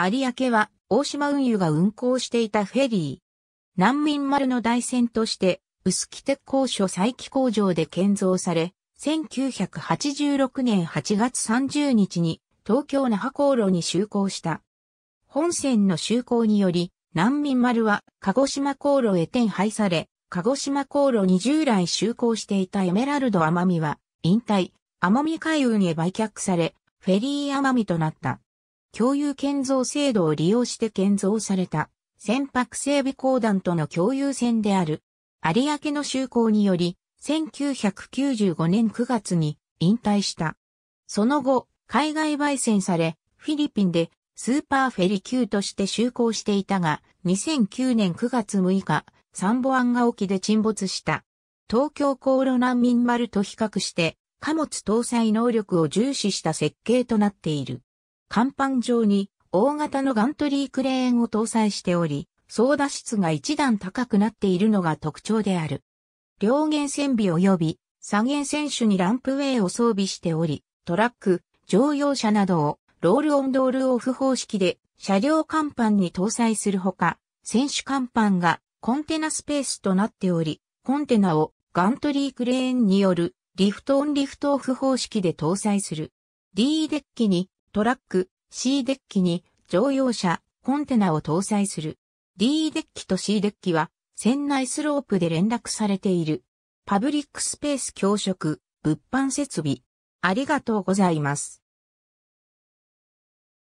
有明は大島運輸が運航していたフェリー。難民丸の大船として、薄木鉄工所再起工場で建造され、1986年8月30日に東京那覇航路に就航した。本線の就航により、難民丸は鹿児島航路へ転廃され、鹿児島航路に従来就航していたエメラルド奄美は、引退、奄美海運へ売却され、フェリー奄美となった。共有建造制度を利用して建造された船舶整備公団との共有船である。有明の就航により、1995年9月に引退した。その後、海外焙煎され、フィリピンでスーパーフェリ級として就航していたが、2009年9月6日、サンボアンガ沖で沈没した。東京航路難民丸と比較して、貨物搭載能力を重視した設計となっている。甲板上に大型のガントリークレーンを搭載しており、操舵室が一段高くなっているのが特徴である。両舷船尾及び左舷船首にランプウェイを装備しており、トラック、乗用車などをロールオンドールオフ方式で車両甲板に搭載するほか、船首甲板がコンテナスペースとなっており、コンテナをガントリークレーンによるリフトオンリフトオフ方式で搭載する。D デッキにトラック、C デッキに乗用車、コンテナを搭載する。D デッキと C デッキは、船内スロープで連絡されている。パブリックスペース教職、物販設備。ありがとうございます。